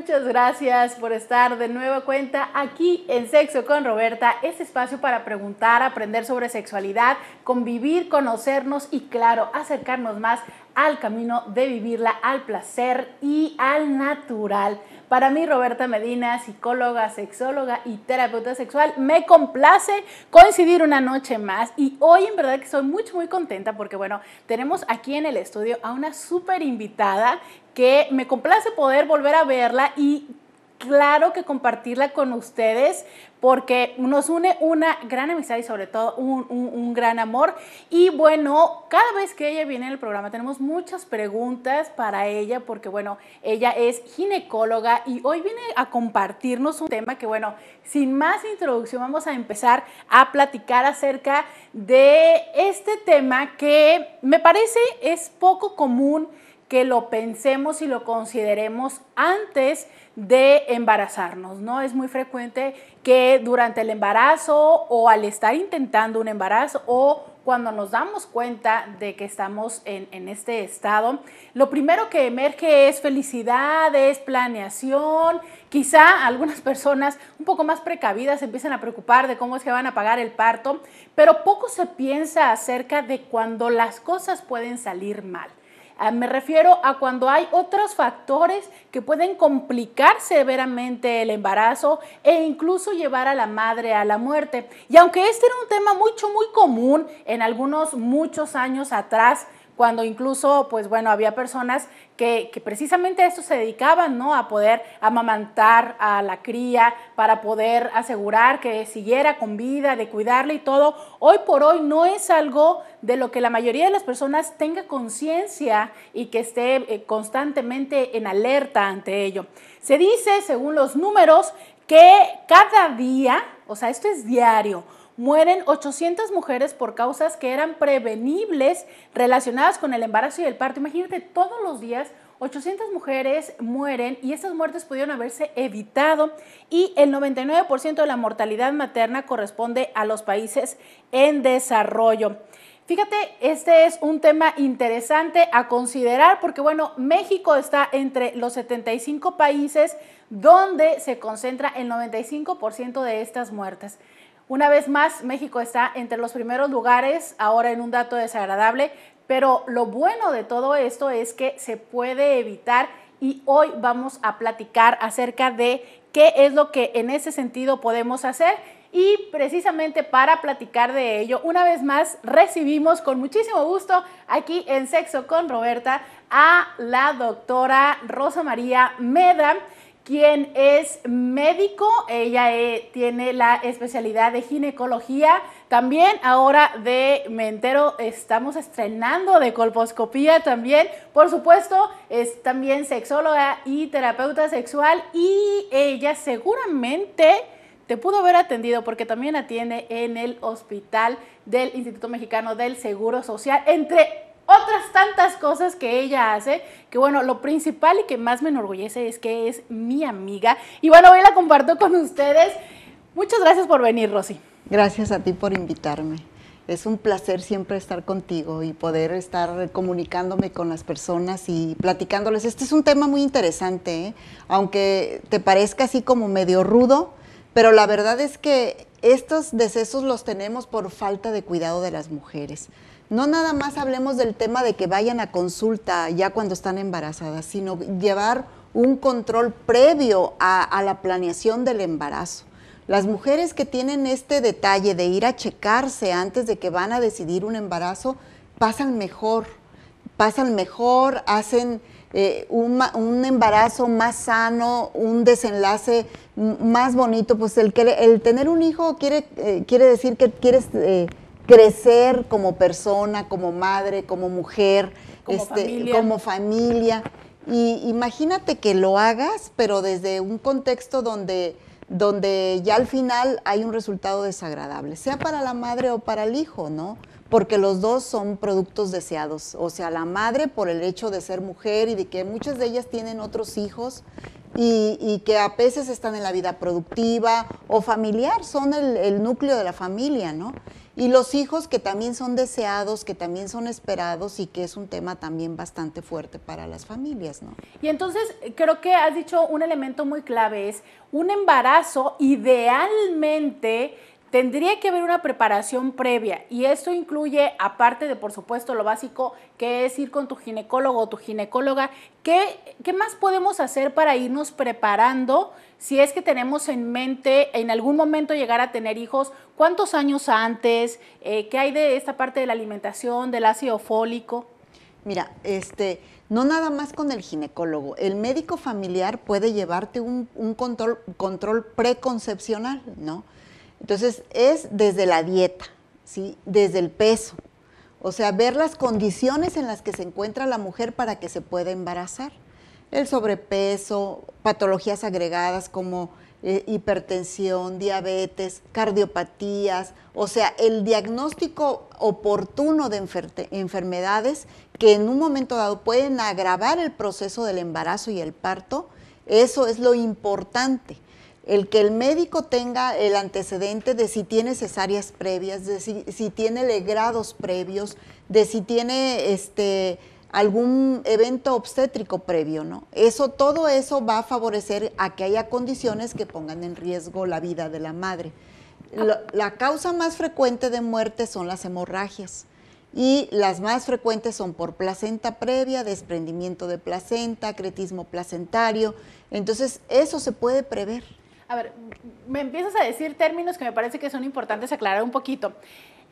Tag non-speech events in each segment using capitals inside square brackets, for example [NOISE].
muchas gracias por estar de nueva cuenta aquí en Sexo con Roberta, este espacio para preguntar, aprender sobre sexualidad, convivir, conocernos y claro, acercarnos más al camino de vivirla, al placer y al natural. Para mí, Roberta Medina, psicóloga, sexóloga y terapeuta sexual, me complace coincidir una noche más y hoy en verdad que soy muy, muy contenta porque, bueno, tenemos aquí en el estudio a una súper invitada que me complace poder volver a verla y claro que compartirla con ustedes porque nos une una gran amistad y sobre todo un, gran amor. Y bueno, cada vez que ella viene en el programa tenemos muchas preguntas para ella porque bueno, ella es ginecóloga y hoy viene a compartirnos un tema que bueno, sin más introducción vamos a empezar a platicar acerca de este tema que me parece es poco común que lo pensemos y lo consideremos antes de embarazarnos, ¿no? Es muy frecuente que durante el embarazo o al estar intentando un embarazo o cuando nos damos cuenta de que estamos en, este estado, lo primero que emerge es felicidad, es planeación. Quizá algunas personas un poco más precavidas empiezan a preocupar de cómo es que van a pagar el parto, pero poco se piensa acerca de cuando las cosas pueden salir mal. Ah, me refiero a cuando hay otros factores que pueden complicar severamente el embarazo e incluso llevar a la madre a la muerte. Y aunque este era un tema mucho, muy común en algunos muchos años atrás, cuando incluso, pues bueno, había personas que, precisamente a esto se dedicaban, ¿no? A poder amamantar a la cría, para poder asegurar que siguiera con vida, de cuidarla y todo. Hoy por hoy no es algo de lo que la mayoría de las personas tenga conciencia y que esté eh, constantemente en alerta ante ello. Se dice, según los números, que cada día, o sea, esto es diario, mueren 800 mujeres por causas que eran prevenibles relacionadas con el embarazo y el parto. Imagínate, todos los días 800 mujeres mueren y estas muertes pudieron haberse evitado y el 99% de la mortalidad materna corresponde a los países en desarrollo. Fíjate, este es un tema interesante a considerar porque, bueno, México está entre los 75 países donde se concentra el 95% de estas muertes. Una vez más, México está entre los primeros lugares, ahora en un dato desagradable, pero lo bueno de todo esto es que se puede evitar y hoy vamos a platicar acerca de qué es lo que en ese sentido podemos hacer. Y precisamente para platicar de ello, una vez más recibimos con muchísimo gusto aquí en Sexo con Roberta a la doctora Rosa María Meda quien es médico, ella eh, tiene la especialidad de ginecología, también ahora de me entero, estamos estrenando de colposcopía también, por supuesto, es también sexóloga y terapeuta sexual y ella seguramente te pudo haber atendido porque también atiende en el hospital del Instituto Mexicano del Seguro Social, entre otras tantas cosas que ella hace, que bueno, lo principal y que más me enorgullece es que es mi amiga. Y bueno, hoy la comparto con ustedes. Muchas gracias por venir, Rosy. Gracias a ti por invitarme. Es un placer siempre estar contigo y poder estar comunicándome con las personas y platicándoles. Este es un tema muy interesante, ¿eh? aunque te parezca así como medio rudo, pero la verdad es que estos decesos los tenemos por falta de cuidado de las mujeres no nada más hablemos del tema de que vayan a consulta ya cuando están embarazadas, sino llevar un control previo a, la planeación del embarazo. Las mujeres que tienen este detalle de ir a checarse antes de que van a decidir un embarazo, pasan mejor, pasan mejor, hacen eh, un, embarazo más sano, un desenlace más bonito, pues el, el tener un hijo quiere, eh, quiere decir que quieres... Eh, crecer como persona, como madre, como mujer, como este, familia. Como familia. Y imagínate que lo hagas, pero desde un contexto donde, donde ya al final hay un resultado desagradable, sea para la madre o para el hijo, ¿no? Porque los dos son productos deseados. O sea, la madre por el hecho de ser mujer y de que muchas de ellas tienen otros hijos y, que a veces están en la vida productiva o familiar, son el, el núcleo de la familia, ¿no? Y los hijos que también son deseados, que también son esperados y que es un tema también bastante fuerte para las familias, ¿no? Y entonces creo que has dicho un elemento muy clave, es un embarazo idealmente Tendría que haber una preparación previa y esto incluye, aparte de por supuesto lo básico, que es ir con tu ginecólogo o tu ginecóloga, ¿qué, ¿qué, más podemos hacer para irnos preparando si es que tenemos en mente en algún momento llegar a tener hijos, cuántos años antes, eh, qué hay de esta parte de la alimentación, del ácido fólico. Mira, este, no nada más con el ginecólogo. El médico familiar puede llevarte un, un control, control, preconcepcional, ¿no? Entonces, es desde la dieta, ¿sí? Desde el peso. O sea, ver las condiciones en las que se encuentra la mujer para que se pueda embarazar el sobrepeso, patologías agregadas como eh, hipertensión, diabetes, cardiopatías, o sea, el diagnóstico oportuno de enfermedades que en un momento dado pueden agravar el proceso del embarazo y el parto, eso es lo importante. El que el médico tenga el antecedente de si tiene cesáreas previas, de si, si tiene legrados previos, de si tiene este, algún evento obstétrico previo, ¿no? Eso, todo eso va a favorecer a que haya condiciones que pongan en riesgo la vida de la madre. La, causa más frecuente de muerte son las hemorragias y las más frecuentes son por placenta previa, desprendimiento de placenta, cretismo placentario. Entonces, eso se puede prever. A ver, me empiezas a decir términos que me parece que son importantes aclarar un poquito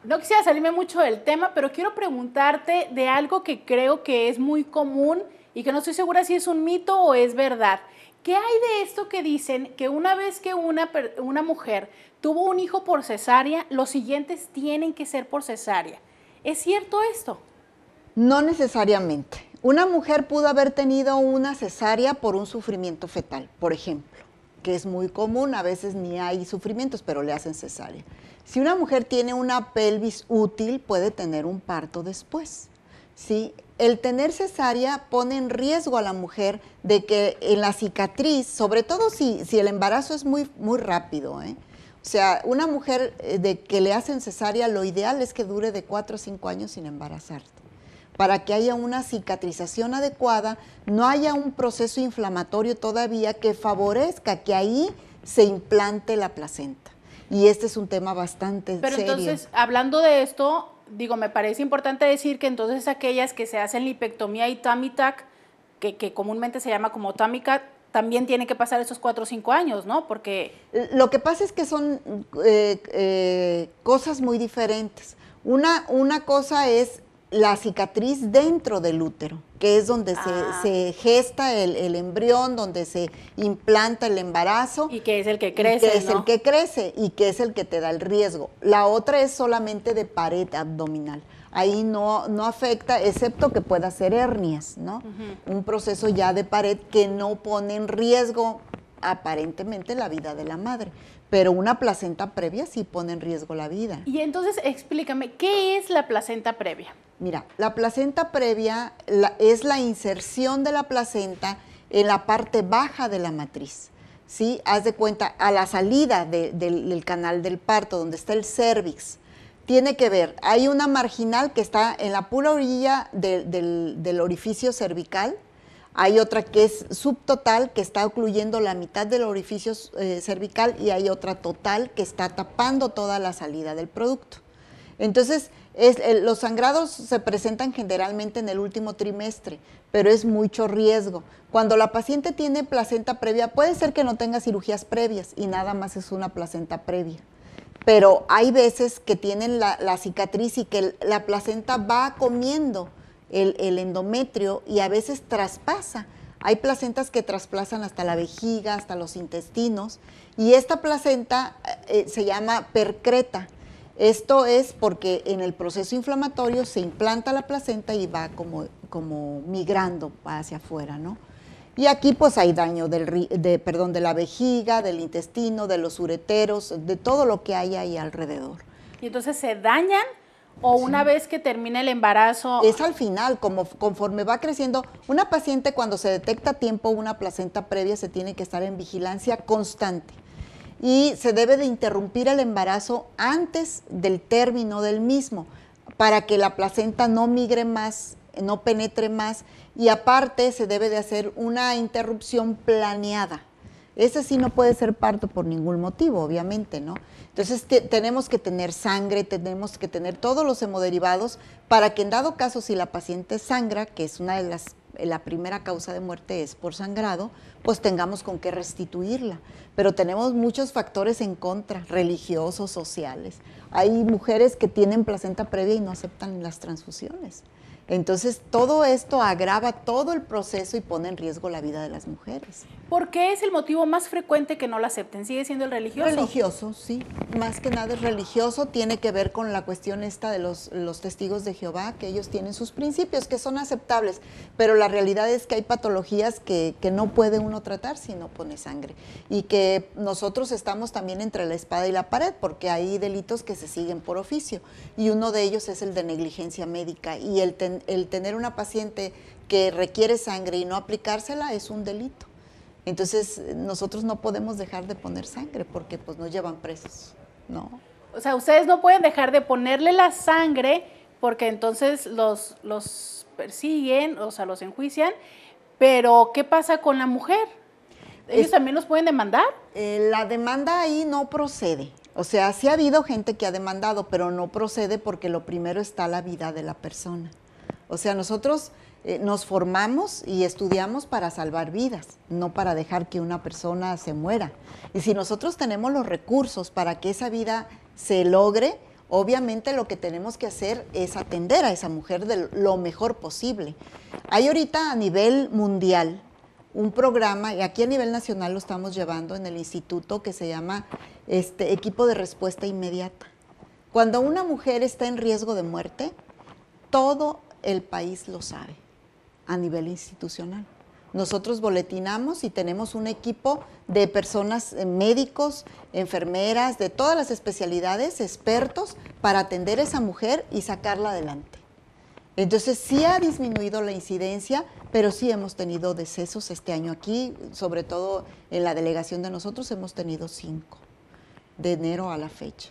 no quisiera salirme mucho del tema, pero quiero preguntarte de algo que creo que es muy común y que no estoy segura si es un mito o es verdad. ¿Qué hay de esto que dicen que una vez que una, una mujer tuvo un hijo por cesárea, los siguientes tienen que ser por cesárea? ¿Es cierto esto? No necesariamente. Una mujer pudo haber tenido una cesárea por un sufrimiento fetal, por ejemplo que es muy común, a veces ni hay sufrimientos, pero le hacen cesárea. Si una mujer tiene una pelvis útil, puede tener un parto después. ¿sí? El tener cesárea pone en riesgo a la mujer de que en la cicatriz, sobre todo si, si el embarazo es muy, muy rápido, ¿eh? o sea, una mujer eh, de que le hacen cesárea, lo ideal es que dure de 4 o 5 años sin embarazarse para que haya una cicatrización adecuada, no haya un proceso inflamatorio todavía que favorezca que ahí se implante la placenta. Y este es un tema bastante Pero serio. entonces, hablando de esto, digo, me parece importante decir que entonces aquellas que se hacen lipectomía y tamitac, que, comúnmente se llama como tamicat, también tiene que pasar esos cuatro o cinco años, ¿no? Porque... Lo que pasa es que son eh, eh, cosas muy diferentes. Una, una cosa es la cicatriz dentro del útero, que es donde se, ah. gesta el, embrión, donde se implanta el embarazo. Y que es el que crece. Que es el que crece y que es el que te da el riesgo. La otra es solamente de pared abdominal. Ahí no, afecta, excepto que pueda ser hernias, ¿no? Un proceso ya de pared que no pone en riesgo aparentemente la vida de la madre pero una placenta previa sí pone en riesgo la vida. Y entonces explícame, ¿qué es la placenta previa? Mira, la placenta previa es la inserción de la placenta en la parte baja de la matriz. ¿sí? Haz de cuenta, a la salida del canal del parto, donde está el cervix, tiene que ver, hay una marginal que está en la pura orilla del, orificio cervical, hay otra que es subtotal, que está ocluyendo la mitad del orificio eh, cervical, y hay otra total que está tapando toda la salida del producto. Entonces, eh, los sangrados se presentan generalmente en el último trimestre, pero es mucho riesgo. Cuando la paciente tiene placenta previa, puede ser que no tenga cirugías previas y nada más es una placenta previa. Pero hay veces que tienen la, cicatriz y que la placenta va comiendo el, endometrio y a veces traspasa. Hay placentas que trasplazan hasta la vejiga, hasta los intestinos, y esta placenta eh, se llama percreta esto es porque en el proceso inflamatorio se implanta la placenta y va como, migrando hacia afuera, ¿no? Y aquí pues hay daño de, perdón, de la vejiga, del intestino, de los ureteros, de todo lo que hay ahí alrededor. Y entonces se dañan o una vez que termina el embarazo. Es al final, como conforme va creciendo, una paciente cuando se detecta a tiempo una placenta previa se tiene que estar en vigilancia constante y se debe de interrumpir el embarazo antes del término del mismo para que la placenta no migre más, no penetre más y aparte se debe de hacer una interrupción planeada. Ese sí no puede ser parto por ningún motivo, obviamente, ¿no? Entonces tenemos que tener sangre, tenemos que tener todos los hemoderivados para que en dado caso si la paciente sangra, que es una de las la primera causa de muerte es por sangrado, pues tengamos con qué restituirla. Pero tenemos muchos factores en contra, religiosos, sociales. Hay mujeres que tienen placenta previa y no aceptan las transfusiones. Entonces, todo esto agrava todo el proceso y pone en riesgo la vida de las mujeres qué es el motivo más frecuente que no lo acepten. Sigue siendo el religioso. Religioso, sí. Más que nada es religioso. Tiene que ver con la cuestión esta de los, los testigos de Jehová, que ellos tienen sus principios que son aceptables. Pero la realidad es que hay patologías que, no puede uno tratar si no pone sangre. Y que nosotros estamos también entre la espada y la pared, porque hay delitos que se siguen por oficio. Y uno de ellos es el de negligencia médica. Y el, el tener una paciente que requiere sangre y no aplicársela es un delito. Entonces, nosotros no podemos dejar de poner sangre porque pues nos llevan presos, ¿no? O sea, ustedes no pueden dejar de ponerle la sangre porque entonces los, persiguen, o sea, los enjuician, pero ¿qué pasa con la mujer? ¿Ellos también los pueden demandar? Eh, la demanda ahí no procede. O sea, sí ha habido gente que ha demandado, pero no procede porque lo primero está la vida de la persona. O sea, nosotros eh, nos formamos y estudiamos para salvar vidas, no para dejar que una persona se muera. Y si nosotros tenemos los recursos para que esa vida se logre, obviamente lo que tenemos que hacer es atender a esa mujer de lo mejor posible. Hay ahorita a nivel mundial un programa, y aquí a nivel nacional lo estamos llevando en el instituto, que se llama este, Equipo de Respuesta Inmediata. Cuando una mujer está en riesgo de muerte, todo el país lo sabe a nivel institucional. Nosotros boletinamos y tenemos un equipo de personas, eh, médicos, enfermeras, de todas las especialidades, expertos, para atender a esa mujer y sacarla adelante. Entonces sí ha disminuido la incidencia, pero sí hemos tenido decesos este año aquí, sobre todo en la delegación de nosotros hemos tenido cinco, de enero a la fecha.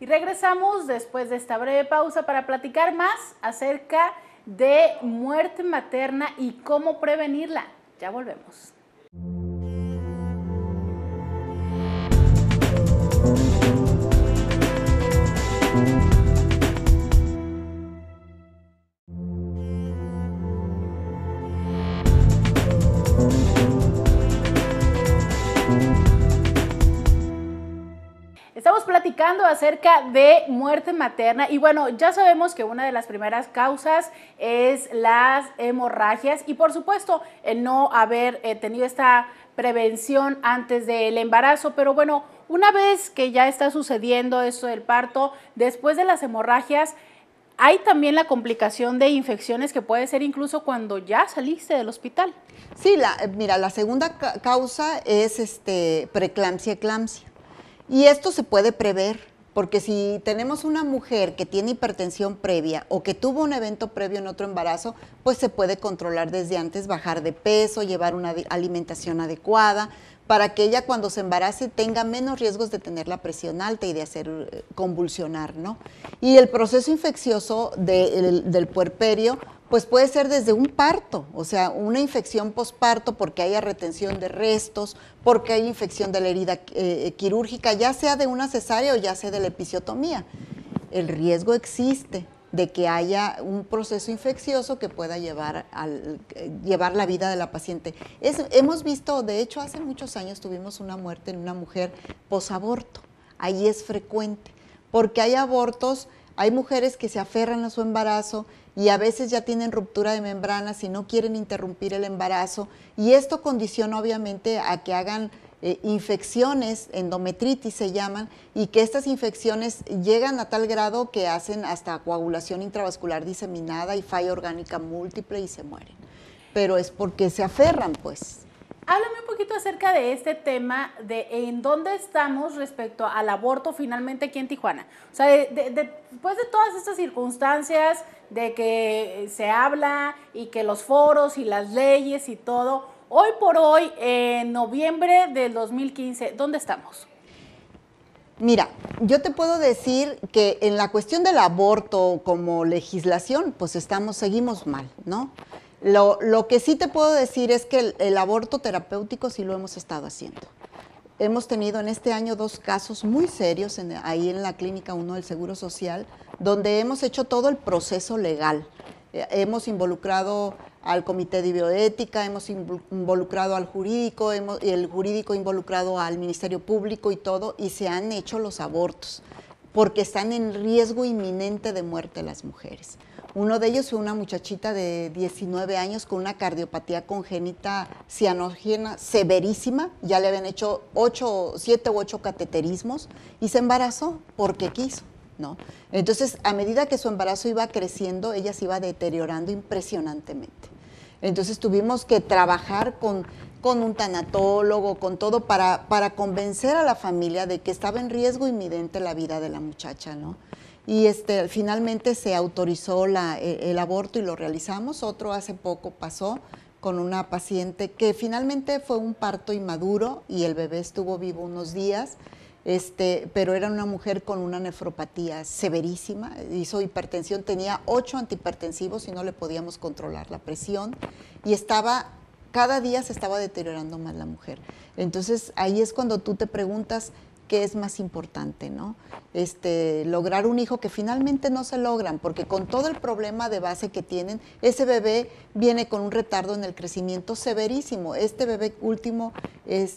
Y regresamos después de esta breve pausa para platicar más acerca de muerte materna y cómo prevenirla. Ya volvemos. Estamos platicando acerca de muerte materna y bueno, ya sabemos que una de las primeras causas es las hemorragias y por supuesto el no haber eh, tenido esta prevención antes del embarazo, pero bueno, una vez que ya está sucediendo esto del parto, después de las hemorragias, hay también la complicación de infecciones que puede ser incluso cuando ya saliste del hospital. Sí, la, eh, mira, la segunda causa es este, preeclampsia eclampsia. Y esto se puede prever, porque si tenemos una mujer que tiene hipertensión previa o que tuvo un evento previo en otro embarazo, pues se puede controlar desde antes, bajar de peso, llevar una alimentación adecuada, para que ella cuando se embarace tenga menos riesgos de tener la presión alta y de hacer eh, convulsionar, ¿no? Y el proceso infeccioso del puerperio pues puede ser desde un parto, o sea, una infección posparto porque haya retención de restos, porque hay infección de la herida eh, quirúrgica, ya sea de una cesárea o ya sea de la episiotomía. El riesgo existe de que haya un proceso infeccioso que pueda llevar, al, eh, llevar la vida de la paciente. hemos visto, de hecho, hace muchos años tuvimos una muerte en una mujer posaborto. Ahí es frecuente, porque hay abortos, hay mujeres que se aferran a su embarazo, y a veces ya tienen ruptura de membranas y no quieren interrumpir el embarazo. Y esto condiciona obviamente a que hagan eh, infecciones, endometritis se llaman, y que estas infecciones llegan a tal grado que hacen hasta coagulación intravascular diseminada y falla orgánica múltiple y se mueren. Pero es porque se aferran, pues. Háblame un poquito acerca de este tema, de en dónde estamos respecto al aborto finalmente aquí en Tijuana. O sea, después de todas estas circunstancias, de que se habla y que los foros y las leyes y todo, hoy por hoy, en noviembre del 2015, ¿dónde estamos? Mira, yo te puedo decir que en la cuestión del aborto como legislación, pues estamos, seguimos mal, ¿no? Lo, que sí te puedo decir es que el, aborto terapéutico sí lo hemos estado haciendo hemos tenido en este año dos casos muy serios ahí en la clínica 1 del Seguro Social, donde hemos hecho todo el proceso legal. Eh, hemos involucrado al comité de bioética, hemos involucrado al jurídico, el jurídico involucrado al Ministerio Público y todo, y se han hecho los abortos, porque están en riesgo inminente de muerte las mujeres. Uno de ellos fue una muchachita de 19 años con una cardiopatía congénita cianogena severísima. Ya le habían hecho 8, 7 u 8 cateterismos y se embarazó porque quiso. ¿no? Entonces, a medida que su embarazo iba creciendo, ella se iba deteriorando impresionantemente. Entonces tuvimos que trabajar con, un tanatólogo, con todo, para, para convencer a la familia de que estaba en riesgo inminente la vida de la muchacha, ¿no? y este, finalmente se autorizó e, el aborto y lo realizamos. Otro hace poco pasó con una paciente que finalmente fue un parto inmaduro y el bebé estuvo vivo unos días, este, pero era una mujer con una nefropatía severísima, hizo hipertensión, tenía ocho antihipertensivos y no le podíamos controlar la presión y estaba cada día se estaba deteriorando más la mujer. Entonces ahí es cuando tú te preguntas que es más importante, ¿no? Este, lograr un hijo que finalmente no se logran, porque con todo el problema de base que tienen, ese bebé viene con un retardo en el crecimiento severísimo. Este bebé último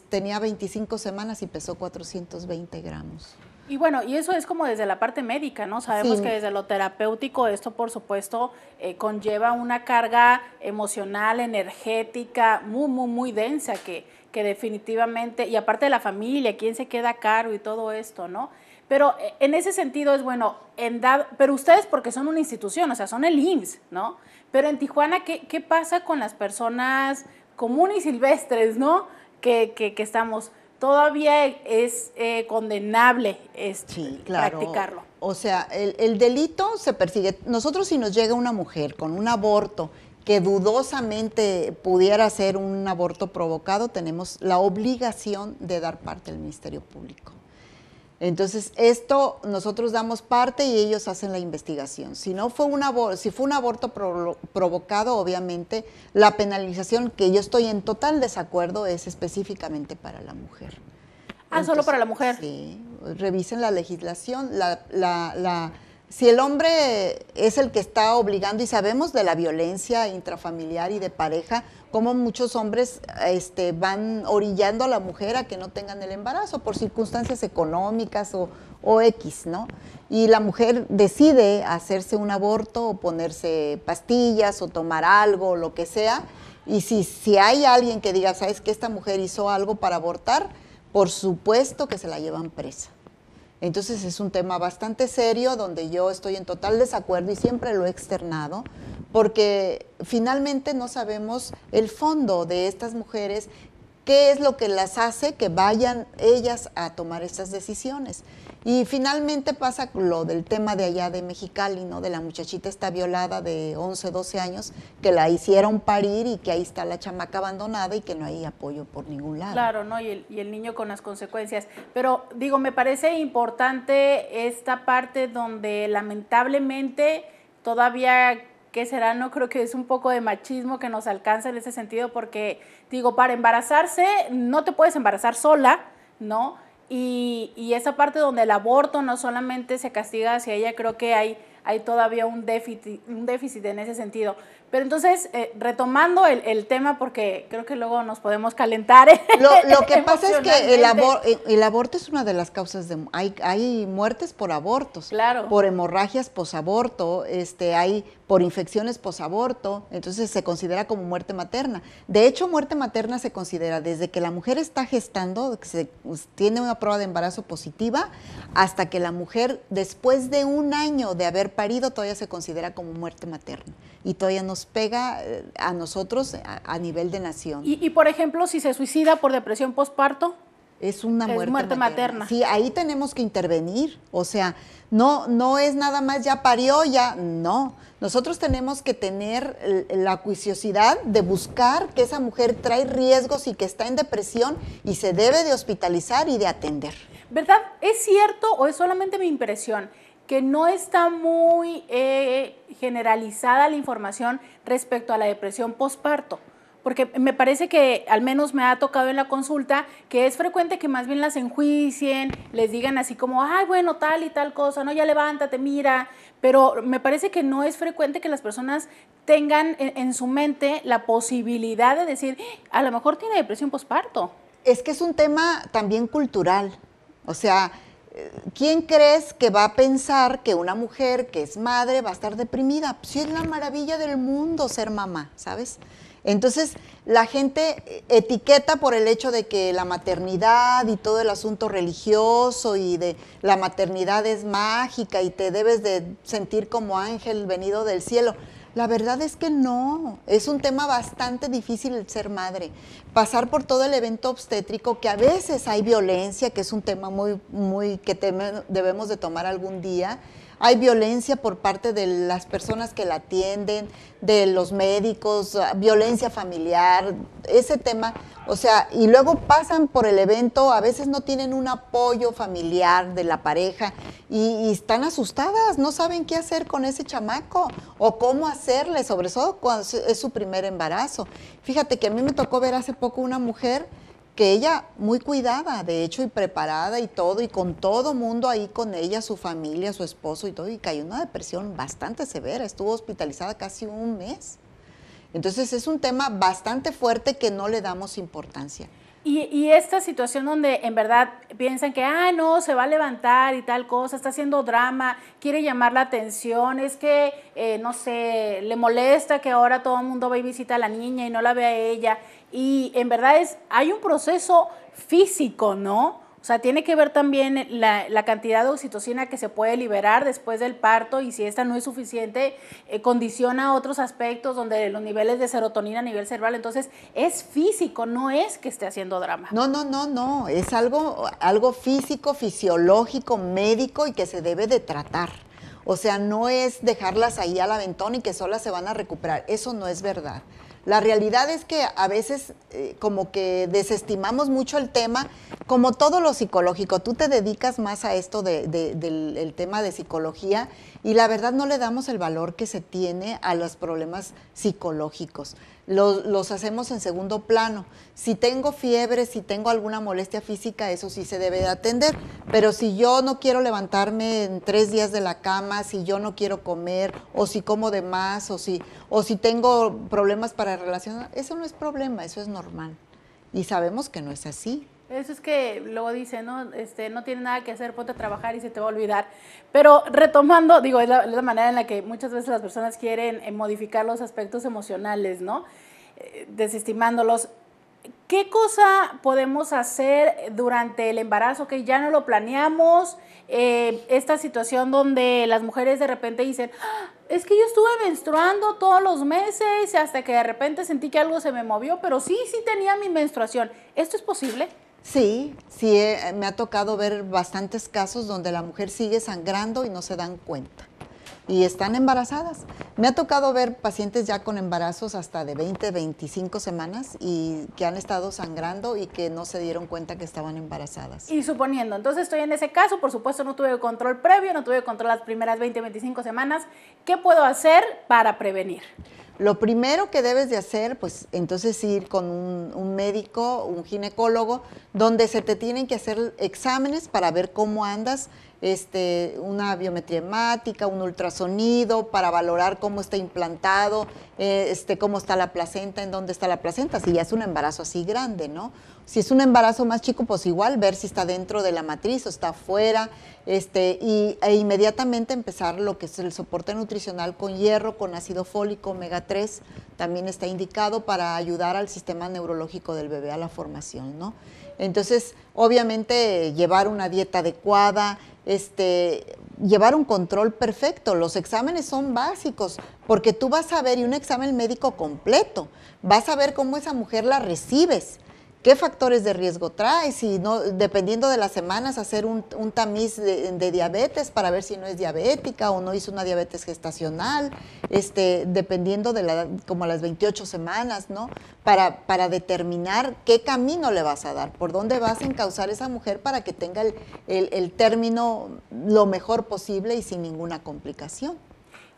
tenía 25 semanas y pesó 420 gramos. Y bueno, y eso es como desde la parte médica, ¿no? Sabemos que desde lo terapéutico esto, por supuesto, eh, conlleva una carga emocional, energética, muy, muy, muy densa que, definitivamente, y aparte de la familia, quién se queda caro y todo esto, ¿no? Pero eh, en ese sentido es bueno, en pero ustedes porque son una institución, o sea, son el IMSS, ¿no? Pero en Tijuana, ¿qué, pasa con las personas comunes y silvestres, ¿no? Que, que, estamos, todavía es eh, condenable es este, practicarlo. O sea, el delito se persigue. Nosotros si nos llega una mujer con un aborto que dudosamente pudiera ser un aborto provocado, tenemos la obligación de dar parte al Ministerio Público. Entonces, esto nosotros damos parte y ellos hacen la investigación. Si no fue un aborto, si fue un aborto provocado, obviamente la penalización que yo estoy en total desacuerdo es específicamente para la mujer. Ah, solo para la mujer. Sí, revisen la legislación, la, la si el hombre es el que está obligando, y sabemos de la violencia intrafamiliar y de pareja, cómo muchos hombres este, van orillando a la mujer a que no tengan el embarazo por circunstancias económicas o, X, ¿no? Y la mujer decide hacerse un aborto o ponerse pastillas o tomar algo o lo que sea. Y si, si hay alguien que diga, ¿sabes que esta mujer hizo algo para abortar? Por supuesto que se la llevan presa. Entonces es un tema bastante serio donde yo estoy en total desacuerdo y siempre lo he externado, porque finalmente no sabemos el fondo de estas mujeres, qué es lo que las hace que vayan ellas a tomar estas decisiones. Y finalmente pasa lo del tema de allá de Mexicali, ¿no? De la muchachita está violada de 11, 12 años, que la hicieron parir y que ahí está la chamaca abandonada y que no hay apoyo por ningún lado. Claro, ¿no? Y el, niño con las consecuencias. Pero digo, me parece importante esta parte donde lamentablemente todavía ¿qué será, no creo que es un poco de machismo que nos alcance en ese sentido, porque digo, para embarazarse no te puedes embarazar sola, ¿no? Y, esa parte donde el aborto no solamente se castiga hacia ella, creo que hay, hay todavía un déficit, un déficit en ese sentido. Pero entonces, eh, retomando el, tema, porque creo que luego nos podemos calentar. ¿eh? [LAUGHS] Lo, que pasa es que el, aborto es una de las causas de... Hay, hay muertes por abortos, claro. por hemorragias posaborto, este, hay por infecciones posaborto, entonces se considera como muerte materna. De hecho, muerte materna se considera desde que la mujer está gestando, que se, pues, tiene una prueba de embarazo positiva, hasta que la mujer después de un año de haber parido todavía se considera como muerte materna y todavía nos pega eh, a nosotros a, nivel de nación. ¿Y, por ejemplo, si se suicida por depresión postparto. Es una muerte, materna. Sí, ahí tenemos que intervenir. O sea, no, no es nada más ya parió, ya no. Nosotros tenemos que tener la curiosidad de buscar que esa mujer trae riesgos y que está en depresión y se debe de hospitalizar y de atender. ¿Verdad? ¿Es cierto o es solamente mi impresión? que no está muy eh, generalizada la información respecto a la depresión postparto. Porque me parece que al menos me ha tocado en la consulta que es frecuente que más bien las enjuicien, les digan así como, ay, bueno, tal y tal cosa, no, ya levántate, mira. Pero me parece que no es frecuente que las personas tengan en, su mente la posibilidad de decir, a lo mejor tiene depresión postparto. Es que es un tema también cultural. O sea, ¿quién crees que va a pensar que una mujer que es madre va a estar deprimida? Si pues es la maravilla del mundo ser mamá, ¿sabes? Entonces, la gente eh, etiqueta por el hecho de que la maternidad y todo el asunto religioso y de la maternidad es mágica y te debes de sentir como ángel venido del cielo. La verdad es que no, es un tema bastante difícil el ser madre. Pasar por todo el evento obstétrico, que a veces hay violencia, que es un tema muy, muy que debemos de tomar algún día, hay violencia por parte de las personas que la atienden, de los médicos, ah, violencia familiar, ese tema, o sea, y luego pasan por el evento, a veces no tienen un apoyo familiar de la pareja y, están asustadas, no saben qué hacer con ese chamaco o cómo hacerle, sobre todo cuando es su primer embarazo. Fíjate que a mí me tocó ver hace poco una mujer, que ella muy cuidada, de hecho, y preparada y todo, y con todo mundo ahí con ella, su familia, su esposo y todo, y cayó en una depresión bastante severa, estuvo hospitalizada casi un mes. Entonces es un tema bastante fuerte que no le damos importancia. Y, esta situación donde en verdad piensan que, ah, no, se va a levantar y tal cosa, está haciendo drama, quiere llamar la atención, es que, eh, no sé, le molesta que ahora todo el mundo va y visita a la niña y no la ve a ella. Y en verdad es, hay un proceso físico, ¿no? O sea, tiene que ver también la, cantidad de oxitocina que se puede liberar después del parto y si esta no es suficiente, eh, condiciona otros aspectos donde los niveles de serotonina a nivel cerebral. Entonces, es físico, no es que esté haciendo drama. No, no, no, no. Es algo, algo físico, fisiológico, médico y que se debe de tratar. O sea, no es dejarlas ahí al aventón y que solas se van a recuperar. Eso no es verdad. La realidad es que a veces eh, como que desestimamos mucho el tema, como todo lo psicológico. Tú te dedicas más a esto del tema de psicología y la verdad no le damos el valor que se tiene a los problemas psicológicos. Los, hacemos en segundo plano. Si tengo fiebre, si tengo alguna molestia física, eso sí se debe de atender. Pero si yo no quiero levantarme en tres días de la cama, si yo no quiero comer, o si como de más, o si, o si tengo problemas para relacionar, eso no es problema, eso es normal. Y sabemos que no es así. Eso es que luego dice, ¿no? Este, no tiene nada que hacer, ponte a trabajar y se te va a olvidar. Pero retomando, digo, es la, manera en la que muchas veces las personas quieren eh, modificar los aspectos emocionales, ¿no? Eh, desestimándolos. ¿Qué cosa podemos hacer durante el embarazo que ya no lo planeamos? Eh, esta situación donde las mujeres de repente dicen, ah, es que yo estuve menstruando todos los meses hasta que de repente sentí que algo se me movió, pero sí, sí tenía mi menstruación. ¿Esto es posible? Sí, sí, eh, me ha tocado ver bastantes casos donde la mujer sigue sangrando y no se dan cuenta y están embarazadas. Me ha tocado ver pacientes ya con embarazos hasta de 20, 25 semanas y que han estado sangrando y que no se dieron cuenta que estaban embarazadas. Y suponiendo, entonces estoy en ese caso, por supuesto no tuve control previo, no tuve control las primeras 20, 25 semanas, ¿qué puedo hacer para prevenir? Lo primero que debes de hacer, pues entonces ir con un, un, médico, un ginecólogo, donde se te tienen que hacer exámenes para ver cómo andas este, una biometría hemática, un ultrasonido para valorar cómo está implantado, eh, este, cómo está la placenta, en dónde está la placenta, si ya es un embarazo así grande, ¿no? Si es un embarazo más chico, pues igual ver si está dentro de la matriz o está fuera, este, y, e inmediatamente empezar lo que es el soporte nutricional con hierro, con ácido fólico, omega 3, también está indicado para ayudar al sistema neurológico del bebé a la formación, ¿no? Entonces, obviamente, llevar una dieta adecuada, este, llevar un control perfecto. Los exámenes son básicos porque tú vas a ver, y un examen médico completo, vas a ver cómo esa mujer la recibes qué factores de riesgo trae, si no, dependiendo de las semanas, hacer un, tamiz de, diabetes para ver si no es diabética o no hizo una diabetes gestacional, este, dependiendo de la como las 28 semanas, ¿no? Para, para determinar qué camino le vas a dar, por dónde vas a encauzar esa mujer para que tenga el, el término lo mejor posible y sin ninguna complicación.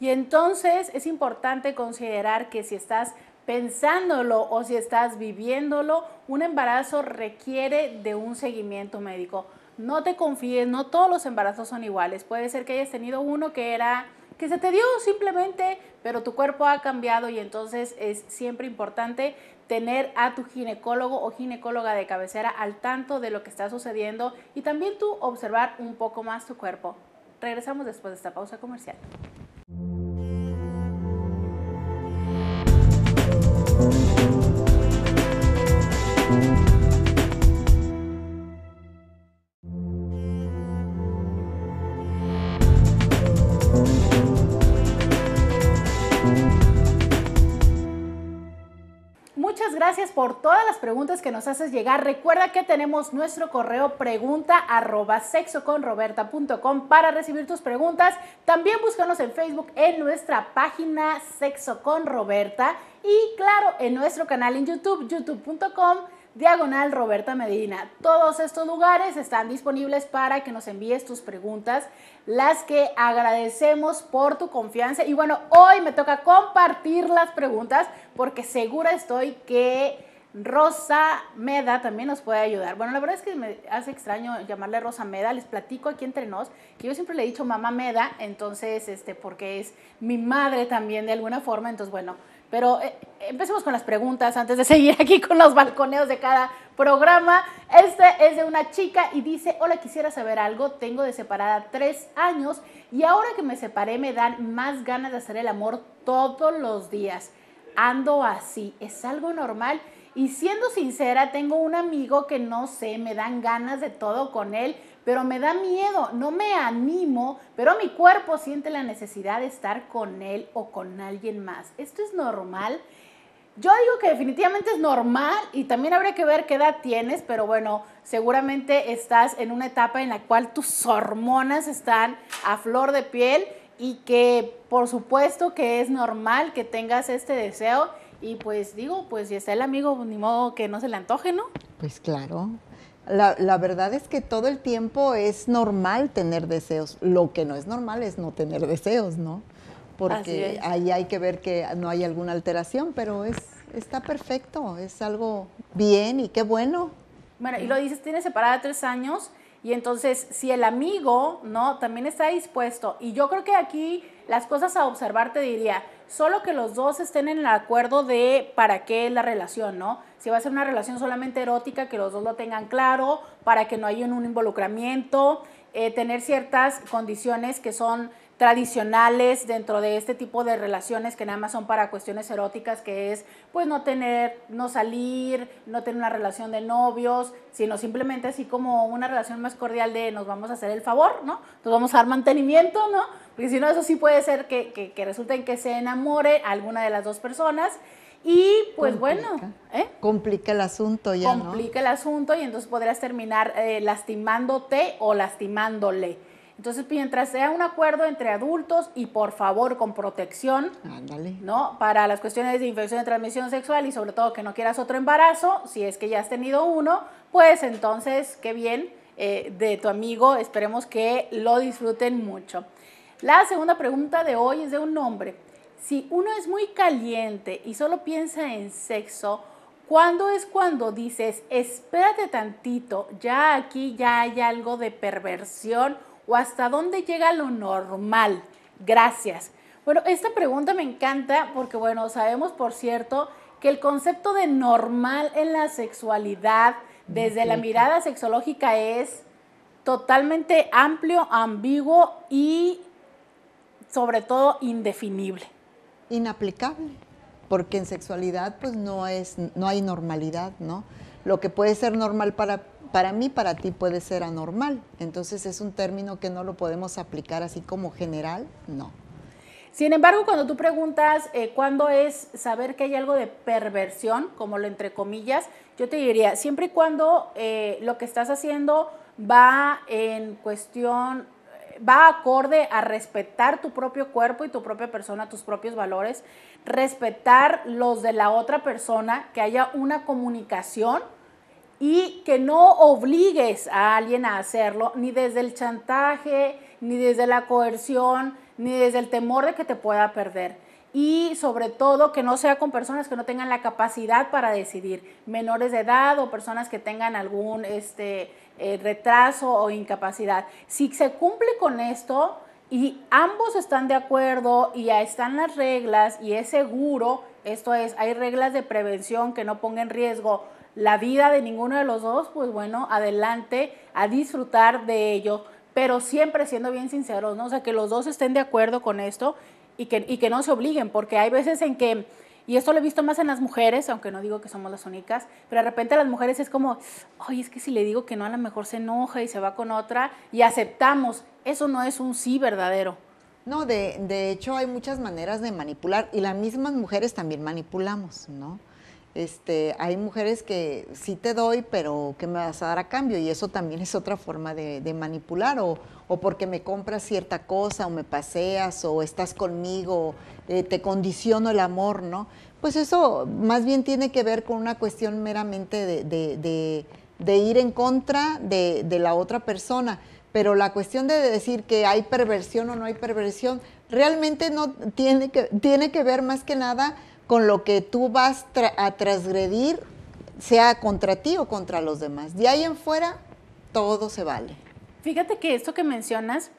Y entonces es importante considerar que si estás pensándolo o si estás viviéndolo, un embarazo requiere de un seguimiento médico. No te confíes, no todos los embarazos son iguales. Puede ser que hayas tenido uno que era que se te dio simplemente, pero tu cuerpo ha cambiado y entonces es siempre importante tener a tu ginecólogo o ginecóloga de cabecera al tanto de lo que está sucediendo y también tú observar un poco más tu cuerpo. Regresamos después de esta pausa comercial. Thank you. gracias por todas las preguntas que nos haces llegar. Recuerda que tenemos nuestro correo pregunta arroba sexoconroberta.com para recibir tus preguntas. También búscanos en Facebook en nuestra página Sexo con Roberta y claro, en nuestro canal en YouTube, youtube.com diagonal Roberta Medina. Todos estos lugares están disponibles para que nos envíes tus preguntas, las que agradecemos por tu confianza. Y bueno, hoy me toca compartir las preguntas porque segura estoy que... Rosa Meda también nos puede ayudar. Bueno, la verdad es que me hace extraño llamarle Rosa Meda. Les platico aquí entre nos que yo siempre le he dicho mamá Meda, entonces, este, porque es mi madre también de alguna forma. Entonces, bueno, pero eh, empecemos con las preguntas antes de [LAUGHS] seguir aquí con los balconeos de cada programa. Este es de una chica y dice, hola, quisiera saber algo, tengo de separada tres años y ahora que me separé me dan más ganas de hacer el amor todos los días. Ando así, es algo normal. Y siendo sincera, tengo un amigo que no sé, me dan ganas de todo con él pero me da miedo, no me animo, pero mi cuerpo siente la necesidad de estar con él o con alguien más. Esto es normal. Yo digo que definitivamente es normal y también habría que ver qué edad tienes, pero bueno, seguramente estás en una etapa en la cual tus hormonas están a flor de piel y que por supuesto que es normal que tengas este deseo y pues digo, pues si está el amigo, ni modo que no se le antoje, ¿no? Pues claro. La, la, verdad es que todo el tiempo es normal tener deseos. Lo que no es normal es no tener deseos, ¿no? Porque ahí hay que ver que no hay alguna alteración, pero es, está perfecto, es algo bien y qué bueno. Bueno, y lo dices, tiene separada tres años. Y entonces, si el amigo, ¿no? También está dispuesto. Y yo creo que aquí las cosas a observar te diría, solo que los dos estén en el acuerdo de para qué es la relación, ¿no? Si va a ser una relación solamente erótica, que los dos lo tengan claro, para que no haya un involucramiento, eh, tener ciertas condiciones que son tradicionales dentro de este tipo de relaciones que nada más son para cuestiones eróticas, que es pues no tener, no salir, no tener una relación de novios, sino simplemente así como una relación más cordial de nos vamos a hacer el favor, ¿no? Nos vamos a dar mantenimiento, ¿no? Porque si no, eso sí puede ser que, que, resulte en que se enamore alguna de las dos personas. Y pues bueno, complica ¿eh? el asunto ya. Complica el asunto y entonces podrías terminar eh, lastimándote o lastimándole. Entonces, mientras sea un acuerdo entre adultos y por favor con protección, ¿no? Para las cuestiones de infección de transmisión sexual y sobre todo que no quieras otro embarazo, si es que ya has tenido uno, pues entonces, qué bien eh, de tu amigo, esperemos que lo disfruten mucho. La segunda pregunta de hoy es de un hombre. Si uno es muy caliente y solo piensa en sexo, ¿cuándo es cuando dices, espérate tantito, ya aquí ya hay algo de perversión? o hasta dónde llega lo normal? Gracias. Bueno, esta pregunta me encanta porque, bueno, sabemos, por cierto, que el concepto de normal en la sexualidad, desde la mirada sexológica, es totalmente amplio, ambiguo y, sobre todo, indefinible. Inaplicable, porque en sexualidad, pues, no, es, no hay normalidad, ¿no? Lo que puede ser normal para para mí, para ti puede ser anormal. Entonces es un término que no lo podemos aplicar así como general, no. Sin embargo, cuando tú preguntas eh, cuándo es saber que hay algo de perversión, como lo entre comillas, yo te diría, siempre y cuando eh, lo que estás haciendo va en cuestión, va acorde a respetar tu propio cuerpo y tu propia persona, tus propios valores, respetar los de la otra persona, que haya una comunicación y que no obligues a alguien a hacerlo, ni desde el chantaje, ni desde la coerción, ni desde el temor de que te pueda perder. Y sobre todo que no sea con personas que no tengan la capacidad para decidir, menores de edad o personas que tengan algún este, eh, retraso o incapacidad. Si se cumple con esto y ambos están de acuerdo y ya están las reglas y es seguro, esto es, hay reglas de prevención que no pongan en riesgo la vida de ninguno de los dos, pues bueno, adelante a disfrutar de ello, pero siempre siendo bien sinceros, ¿no? O sea, que los dos estén de acuerdo con esto y que, no se obliguen, porque hay veces en que, y esto lo he visto más en las mujeres, aunque no digo que somos las únicas, pero de repente las mujeres es como, oye, es que si le digo que no, a lo mejor se enoja y se va con otra, y aceptamos, eso no es un sí verdadero. No, de, de hecho hay muchas maneras de manipular y las mismas mujeres también manipulamos, ¿no? Este, hay mujeres que sí te doy, pero que me vas a dar a cambio? Y eso también es otra forma de, manipular, o, porque me compras cierta cosa, o me paseas, o estás conmigo, eh, te condiciono el amor, ¿no? Pues eso más bien tiene que ver con una cuestión meramente de, ir en contra de la otra persona. Pero la cuestión de decir que hay perversión o no hay perversión, realmente no tiene que, tiene que ver más que nada con lo que tú vas a transgredir, sea contra ti o contra los demás. De ahí en fuera, todo se vale. Fíjate que esto que mencionas,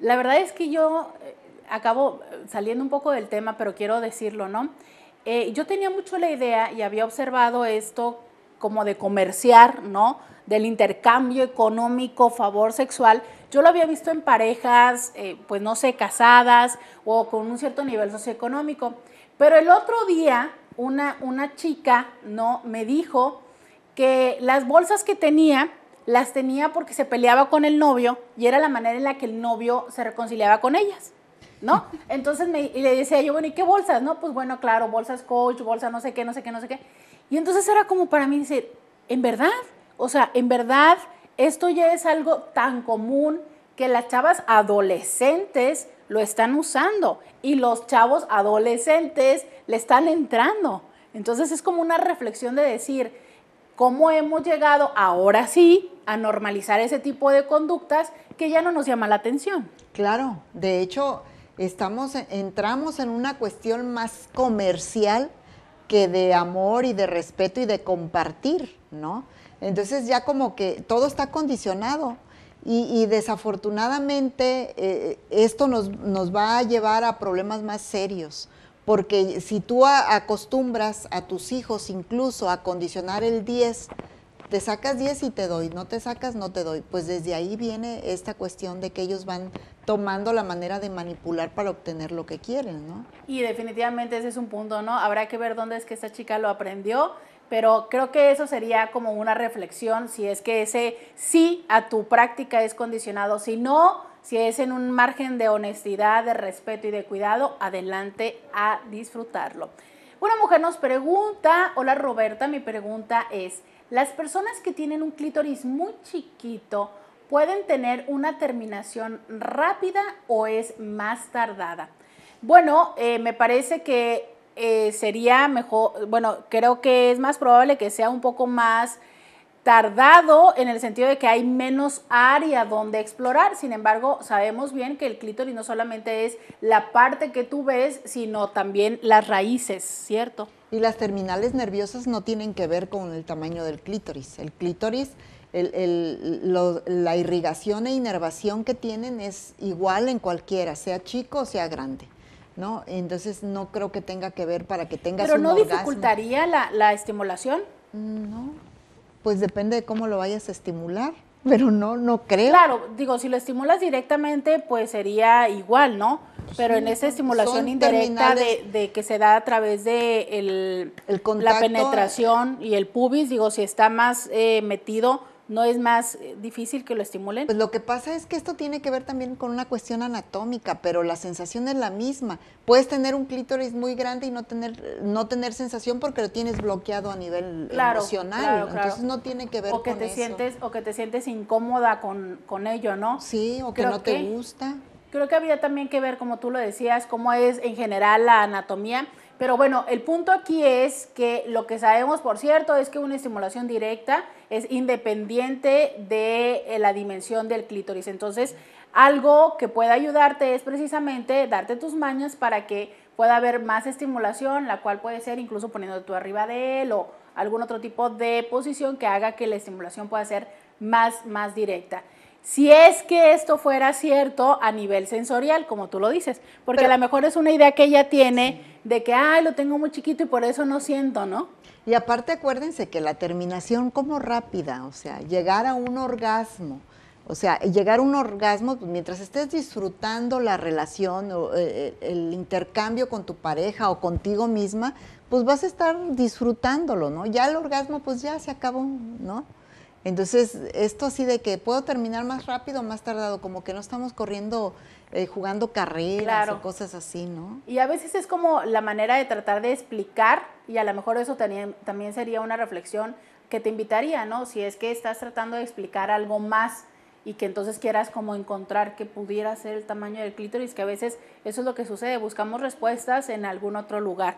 la verdad es que yo eh, acabo saliendo un poco del tema, pero quiero decirlo, ¿no? Eh, yo tenía mucho la idea y había observado esto como de comerciar, ¿no? Del intercambio económico, favor sexual. Yo lo había visto en parejas, eh, pues no sé, casadas o con un cierto nivel socioeconómico. Pero el otro día, una, una chica ¿no? me dijo que las bolsas que tenía, las tenía porque se peleaba con el novio y era la manera en la que el novio se reconciliaba con ellas. ¿no? [LAUGHS] Entonces me, le decía yo, bueno, ¿y qué bolsas? No, pues bueno, claro, bolsas coach, bolsa no sé qué, no sé qué, no sé qué. Y entonces era como para mí decir, ¿en verdad? O sea, en verdad, esto ya es algo tan común que las chavas adolescentes lo están usando y los chavos adolescentes le están entrando. Entonces es como una reflexión de decir cómo hemos llegado ahora sí a normalizar ese tipo de conductas que ya no nos llama la atención. Claro, de hecho estamos entramos en una cuestión más comercial que de amor y de respeto y de compartir, ¿no? Entonces ya como que todo está condicionado y, desafortunadamente eh, esto nos, va a llevar a problemas más serios, porque si tú acostumbras a tus hijos incluso a condicionar el 10, te sacas 10 y te doy, no te sacas, no te doy. Pues desde ahí viene esta cuestión de que ellos van tomando la manera de manipular para obtener lo que quieren, ¿no? Y definitivamente ese es un punto, ¿no? Habrá que ver dónde es que esta chica lo aprendió, pero creo que eso sería como una reflexión, si es que ese sí a tu práctica es condicionado, si no, si es en un margen de honestidad, de respeto y de cuidado, adelante a disfrutarlo. Una mujer nos pregunta, hola Roberta, mi pregunta es, ¿las personas que tienen un clítoris muy chiquito pueden tener una terminación rápida o es más tardada? Bueno, eh, me parece que eh, sería mejor, bueno, creo que es más probable que sea un poco más tardado en el sentido de que hay menos área donde explorar. Sin embargo, sabemos bien que el clítoris no solamente es la parte que tú ves, sino también las raíces, ¿cierto? Y las terminales nerviosas no tienen que ver con el tamaño del clítoris. El clítoris, la irrigación e inervación que tienen es igual en cualquiera, sea chico o sea grande. ¿no? Entonces no creo que tenga que ver para que tengas ¿Pero no dificultaría la, estimulación? Mm, no, pues depende de cómo lo vayas a estimular, pero no, no creo. Claro, digo, si lo estimulas directamente, pues sería igual, ¿no? Pues pero en esa estimulación indirecta de, de, que se da a través de el, la penetración y el pubis, digo, si está más eh, metido, no es más eh, difícil que lo estimulen. Pues lo que pasa es que esto tiene que ver también con una cuestión anatómica, pero la sensación es la misma. Puedes tener un clítoris muy grande y no tener no tener sensación porque lo tienes bloqueado a nivel emocional, entonces no tiene que ver o que te sientes o que te sientes incómoda con, con ello, ¿no? Sí, o que no te gusta. Creo que habría también que ver, como tú lo decías, cómo es en general la anatomía pero bueno, el punto aquí es que lo que sabemos, por cierto, es que una estimulación directa es independiente de eh, la dimensión del clítoris. Entonces, algo que pueda ayudarte es precisamente darte tus mañas para que pueda haber más estimulación, la cual puede ser incluso poniéndote tú arriba de él o algún otro tipo de posición que haga que la estimulación pueda ser más, más directa. Si es que esto fuera cierto a nivel sensorial, como tú lo dices, porque a lo mejor es una idea que ella tiene de que, ay, lo tengo muy chiquito y por eso no siento, ¿no? Y aparte acuérdense que la terminación como rápida, o sea, llegar a un orgasmo, o sea, llegar a un orgasmo, pues, mientras estés disfrutando la relación o eh, eh, el intercambio con tu pareja o contigo misma, pues vas a estar disfrutándolo, ¿no? Ya el orgasmo, pues ya se acabó, ¿no? Entonces, esto así de que puedo terminar más rápido, más tardado, como que no estamos corriendo, eh, jugando carreras o cosas así, ¿no? Y a veces es como la manera de tratar de explicar, y a lo mejor eso también, sería una reflexión que te invitaría, ¿no? Si es que estás tratando de explicar algo más y que entonces quieras como encontrar que pudiera ser el tamaño del clítoris, que a veces eso es lo que sucede, buscamos respuestas en algún otro lugar.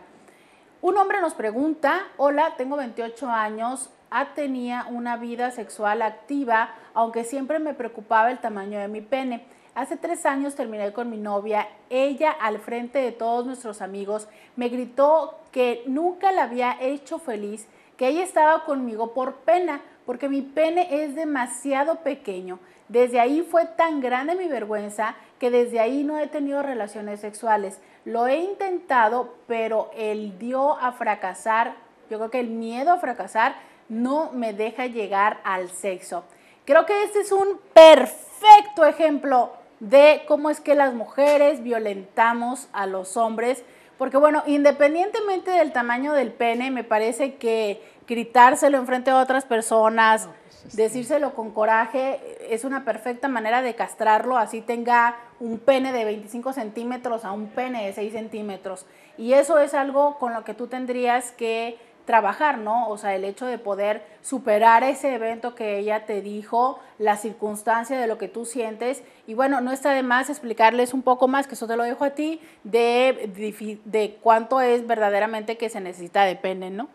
Un hombre nos pregunta, hola, tengo 28 años, tenía una vida sexual activa, aunque siempre me preocupaba el tamaño de mi pene. Hace tres años terminé con mi novia. Ella, al frente de todos nuestros amigos, me gritó que nunca la había hecho feliz, que ella estaba conmigo por pena, porque mi pene es demasiado pequeño. Desde ahí fue tan grande mi vergüenza que desde ahí no he tenido relaciones sexuales. Lo he intentado, pero el dio a fracasar, yo creo que el miedo a fracasar no me deja llegar al sexo. Creo que este es un perfecto ejemplo de cómo es que las mujeres violentamos a los hombres. Porque bueno, independientemente del tamaño del pene, me parece que gritárselo enfrente a otras personas, pues, decírselo con coraje, es una perfecta manera de castrarlo, así tenga un pene de 25 centímetros a un pene de 6 centímetros. Y eso es algo con lo que tú tendrías que trabajar, ¿no? O sea, el hecho de poder superar ese evento que ella te dijo, la circunstancia de lo que tú sientes. Y bueno, no está de más explicarles un poco más, que eso te lo dejo a ti, de, cuánto es verdaderamente que se necesita de pene, ¿no?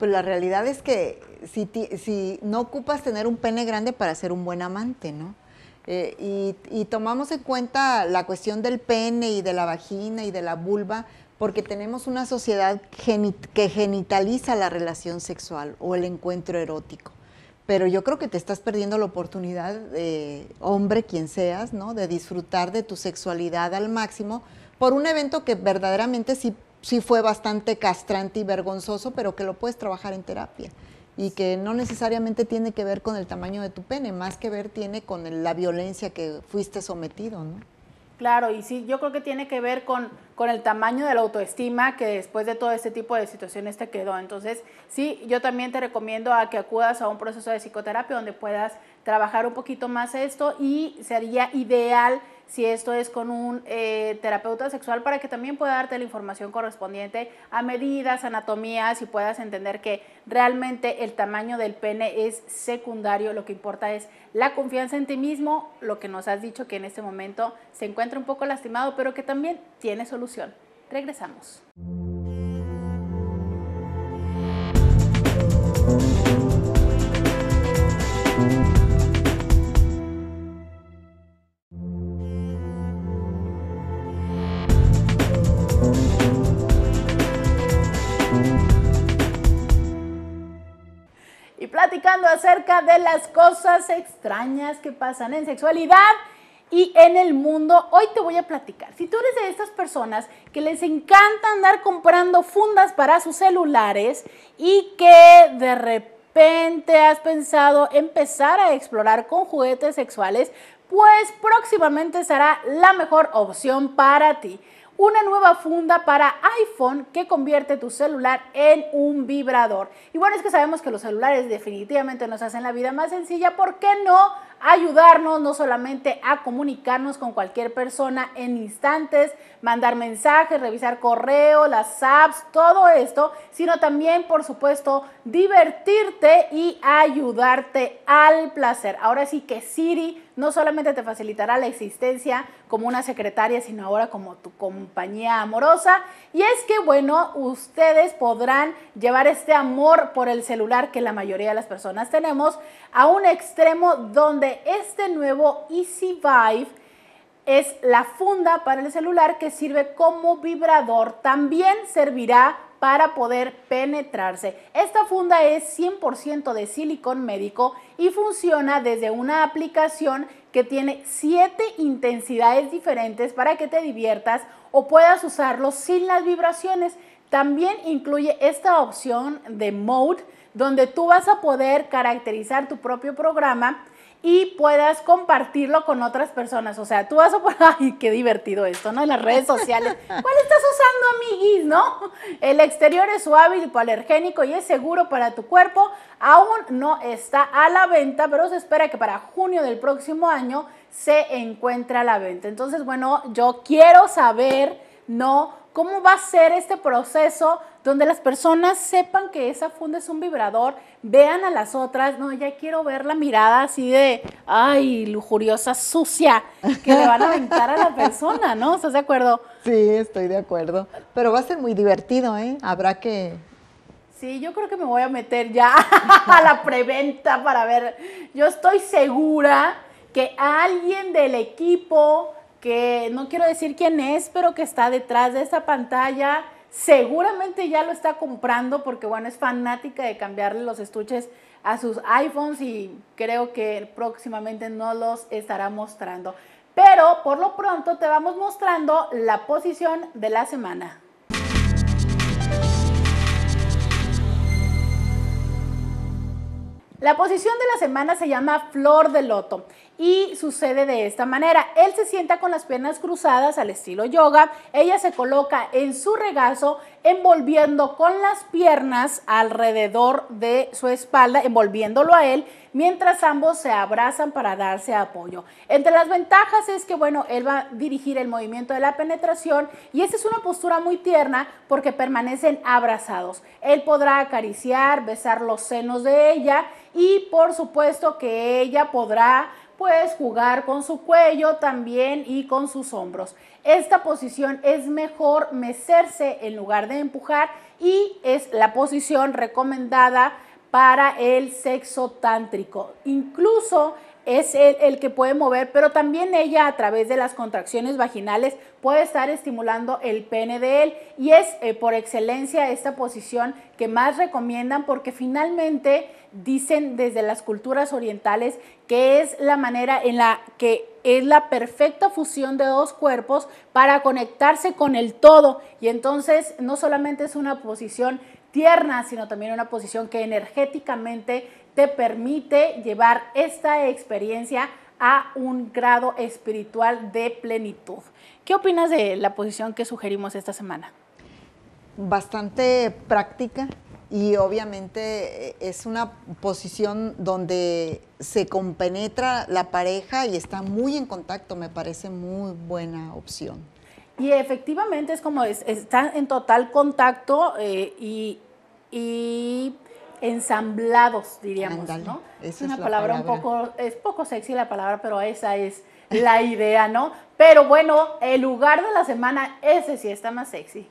Pues la realidad es que si, no ocupas tener un pene grande para ser un buen amante, ¿no? Eh, y, y tomamos en cuenta la cuestión del pene y de la vagina y de la vulva porque tenemos una sociedad que genitaliza la relación sexual o el encuentro erótico. Pero yo creo que te estás perdiendo la oportunidad, de hombre quien seas, ¿no? de disfrutar de tu sexualidad al máximo por un evento que verdaderamente sí, sí fue bastante castrante y vergonzoso, pero que lo puedes trabajar en terapia y que no necesariamente tiene que ver con el tamaño de tu pene, más que ver tiene con la violencia que fuiste sometido, ¿no? Claro, y sí, yo creo que tiene que ver con, con el tamaño de la autoestima que después de todo este tipo de situaciones te quedó. Entonces, sí, yo también te recomiendo a que acudas a un proceso de psicoterapia donde puedas trabajar un poquito más esto y sería ideal si esto es con un eh, terapeuta sexual para que también pueda darte la información correspondiente a medidas, anatomías y puedas entender que realmente el tamaño del pene es secundario, lo que importa es la confianza en ti mismo, lo que nos has dicho que en este momento se encuentra un poco lastimado, pero que también tiene solución. Regresamos. y platicando acerca de las cosas extrañas que pasan en sexualidad y en el mundo. Hoy te voy a platicar. Si tú eres de estas personas que les encanta andar comprando fundas para sus celulares y que de repente has pensado empezar a explorar con juguetes sexuales, pues próximamente será la mejor opción para ti una nueva funda para iPhone que convierte tu celular en un vibrador. Y bueno, es que sabemos que los celulares definitivamente nos hacen la vida más sencilla, ¿por qué no ayudarnos no solamente a comunicarnos con cualquier persona en instantes, mandar mensajes, revisar correo, las apps, todo esto, sino también, por supuesto, divertirte y ayudarte al placer. Ahora sí que Siri no solamente te facilitará la existencia como una secretaria, sino ahora como tu compañía amorosa. Y es que, bueno, ustedes podrán llevar este amor por el celular que la mayoría de las personas tenemos a un extremo donde este nuevo Easy Vive es la funda para el celular que sirve como vibrador. También servirá para poder penetrarse. Esta funda es 100% de silicón médico y funciona desde una aplicación que tiene 7 intensidades diferentes para que te diviertas o puedas usarlo sin las vibraciones. También incluye esta opción de mode donde tú vas a poder caracterizar tu propio programa y puedas compartirlo con otras personas. O sea, tú vas a poner, [LAUGHS] ay, qué divertido esto, ¿no? En las redes sociales. [LAUGHS] ¿Cuál estás usando, amiguis, no? El exterior es suave y palergénico y es seguro para tu cuerpo. Aún no está a la venta, pero se espera que para junio del próximo año se encuentre a la venta. Entonces, bueno, yo quiero saber, ¿no? ¿Cómo va a ser este proceso donde las personas sepan que esa funda es un vibrador, vean a las otras, no, ya quiero ver la mirada así de, ay, lujuriosa, sucia, que le van a aventar a la persona, ¿no? ¿Estás de acuerdo? Sí, estoy de acuerdo. Pero va a ser muy divertido, ¿eh? Habrá que Sí, yo creo que me voy a meter ya [LAUGHS] a la preventa para ver. Yo estoy segura que alguien del equipo que no quiero decir quién es, pero que está detrás de esta pantalla. Seguramente ya lo está comprando porque, bueno, es fanática de cambiarle los estuches a sus iPhones y creo que próximamente no los estará mostrando. Pero por lo pronto te vamos mostrando la posición de la semana. La posición de la semana se llama Flor de Loto y sucede de esta manera. Él se sienta con las piernas cruzadas al estilo yoga, ella se coloca en su regazo envolviendo con las piernas alrededor de su espalda, envolviéndolo a él, mientras ambos se abrazan para darse apoyo. Entre las ventajas es que, bueno, él va a dirigir el movimiento de la penetración y esta es una postura muy tierna porque permanecen abrazados. Él podrá acariciar, besar los senos de ella y por supuesto que ella podrá pues jugar con su cuello también y con sus hombros. Esta posición es mejor mecerse en lugar de empujar y es la posición recomendada para el sexo tántrico. Incluso es el, que puede mover, pero también ella a través de las contracciones vaginales puede estar estimulando el pene de él y es eh, por excelencia esta posición que más recomiendan porque finalmente dicen desde las culturas orientales que es la manera en la que es la perfecta fusión de dos cuerpos para conectarse con el todo y entonces no solamente es una posición tierna, sino también una posición que energéticamente te permite llevar esta experiencia a un grado espiritual de plenitud. ¿Qué opinas de la posición que sugerimos esta semana? Bastante práctica y obviamente eh, es una posición donde se compenetra la pareja y está muy en contacto, me parece muy buena opción. Y efectivamente es como es, está en total contacto eh, y, y ensamblados, diríamos, Es una palabra, un poco, es poco sexy la palabra, pero esa es la [LAUGHS] idea, ¿no? Pero bueno, el lugar de la semana, ese sí está más sexy.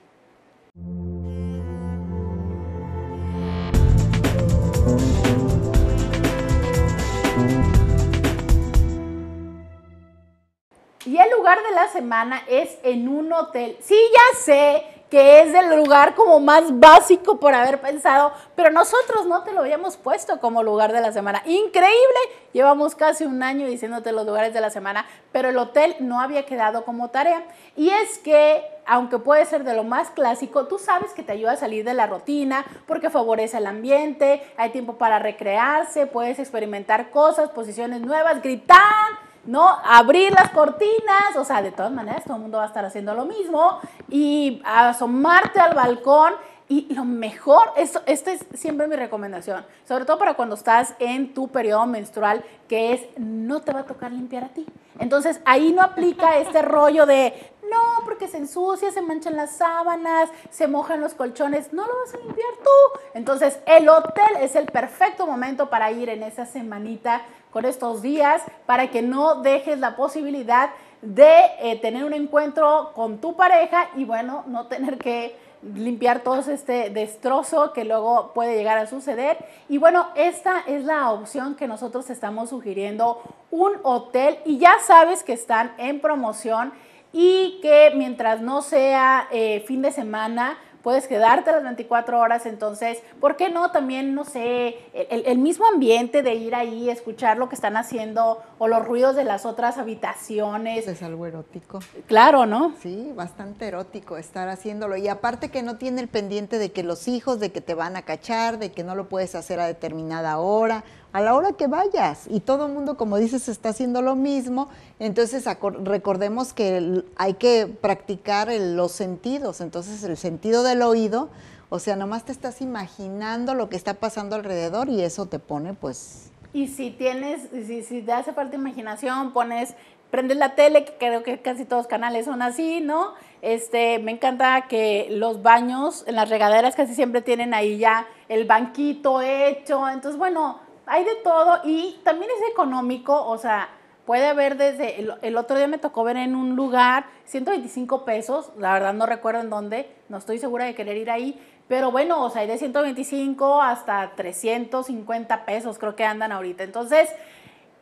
Y el lugar de la semana es en un hotel. Sí, ya sé, que es el lugar como más básico por haber pensado, pero nosotros no te lo habíamos puesto como lugar de la semana. Increíble, llevamos casi un año diciéndote los lugares de la semana, pero el hotel no había quedado como tarea. Y es que, aunque puede ser de lo más clásico, tú sabes que te ayuda a salir de la rutina porque favorece el ambiente, hay tiempo para recrearse, puedes experimentar cosas, posiciones nuevas, gritar ¿no? Abrir las cortinas, o sea, de todas maneras todo el mundo va a estar haciendo lo mismo y asomarte al balcón y lo mejor, esto, esta es siempre mi recomendación, sobre todo para cuando estás en tu periodo menstrual, que es no te va a tocar limpiar a ti. Entonces ahí no aplica [LAUGHS] este rollo de no, porque se ensucia, se manchan las sábanas, se mojan los colchones, no lo vas a limpiar tú. Entonces el hotel es el perfecto momento para ir en esa semanita por estos días para que no dejes la posibilidad de eh, tener un encuentro con tu pareja y bueno, no tener que limpiar todo este destrozo que luego puede llegar a suceder. Y bueno, esta es la opción que nosotros estamos sugiriendo, un hotel y ya sabes que están en promoción y que mientras no sea eh, fin de semana, puedes quedarte las 24 horas, entonces, ¿por qué no también, no sé, el, mismo ambiente de ir ahí, escuchar lo que están haciendo o los ruidos de las otras habitaciones? Es algo erótico. Claro, ¿no? Sí, bastante erótico estar haciéndolo. Y aparte que no tiene el pendiente de que los hijos, de que te van a cachar, de que no lo puedes hacer a determinada hora a la hora que vayas. Y todo el mundo, como dices, está haciendo lo mismo. Entonces recordemos que hay que practicar los sentidos. Entonces el sentido del oído, o sea, nomás te estás imaginando lo que está pasando alrededor y eso te pone pues... Y si tienes, si, te hace falta imaginación, pones prendes la tele, que creo que casi todos los canales son así, ¿no? Este, me encanta que los baños, en las regaderas casi siempre tienen ahí ya el banquito hecho. Entonces, bueno, hay de todo y también es económico, o sea, puede haber desde, el, otro día me tocó ver en un lugar 125 pesos, la verdad no recuerdo en dónde, no estoy segura de querer ir ahí, pero bueno, o sea, hay de 125 hasta 350 pesos creo que andan ahorita, entonces...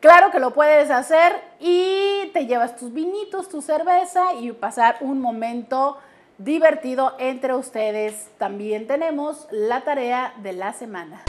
Claro que lo puedes hacer y te llevas tus vinitos, tu cerveza y pasar un momento divertido entre ustedes. También tenemos la tarea de la semana.